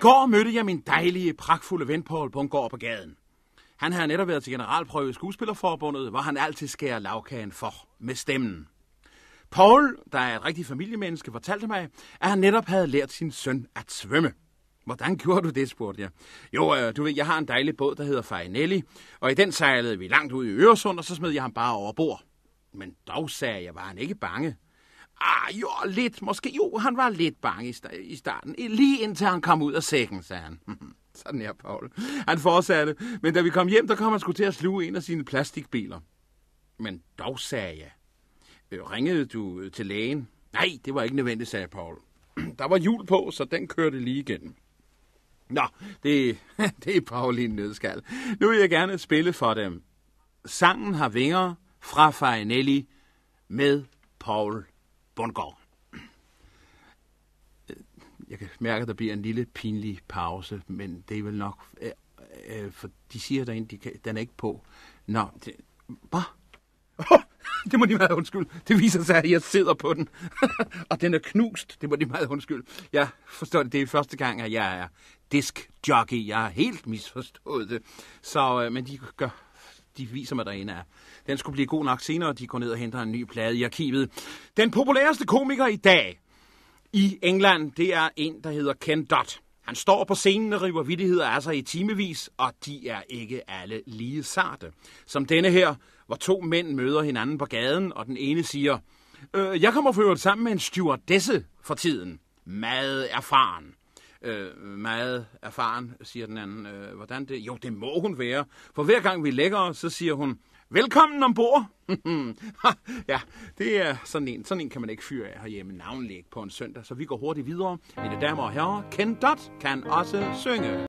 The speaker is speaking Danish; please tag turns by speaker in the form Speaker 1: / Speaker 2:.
Speaker 1: går mødte jeg min dejlige, pragtfulde ven Paul Bungård på gaden. Han havde netop været til generalprøve i Skuespillerforbundet, hvor han altid skærer lavkagen for med stemmen. Paul, der er et rigtigt familiemenneske, fortalte mig, at han netop havde lært sin søn at svømme. Hvordan gjorde du det, spurgte jeg. Jo, øh, du ved, jeg har en dejlig båd, der hedder Farinelli, og i den sejlede vi langt ud i Øresund, og så smed jeg ham bare over bord. Men dog, sagde jeg, var han ikke bange. Ah, jo, lidt. Måske jo, han var lidt bange i starten. Lige indtil han kom ud af sækken, sagde han. Sådan her, Paul. Han fortsatte, men da vi kom hjem, der kom han sgu til at sluge en af sine plastikbiler. Men dog, sagde jeg. Øh, ringede du øh, til lægen? Nej, det var ikke nødvendigt, sagde Paul. Der var jul på, så den kørte lige igennem. Nå, det, det er Pauline Nødskal. Nu vil jeg gerne spille for dem. Sangen har vinger fra Farinelli med Paul Bundgaard. Jeg kan mærke, at der bliver en lille pinlig pause, men det er vel nok... Øh, øh, for de siger derinde, de kan, den er ikke på. Nå, det, hvad? Oh, det må de meget undskyld. Det viser sig, at jeg sidder på den. og den er knust. Det må de meget undskyld. Jeg forstår det. Det er første gang, at jeg er diskjockey. Jeg har helt misforstået det. Så, øh, men de gør de viser mig derinde er. Den skulle blive god nok senere, de går ned og henter en ny plade i arkivet. Den populæreste komiker i dag i England, det er en, der hedder Ken Dodd. Han står på scenen og river vidtigheder af sig i timevis, og de er ikke alle lige sarte. Som denne her, hvor to mænd møder hinanden på gaden, og den ene siger, øh, jeg kommer for øvrigt sammen med en stewardesse for tiden. Mad erfaren. Øh, meget erfaren, siger den anden. Øh, hvordan det? Jo, det må hun være. For hver gang vi lægger os, så siger hun, velkommen ombord. ja, det er sådan en. Sådan en kan man ikke fyre af herhjemme navnlæg på en søndag, så vi går hurtigt videre. Mine damer og herrer, Ken Dot kan også synge.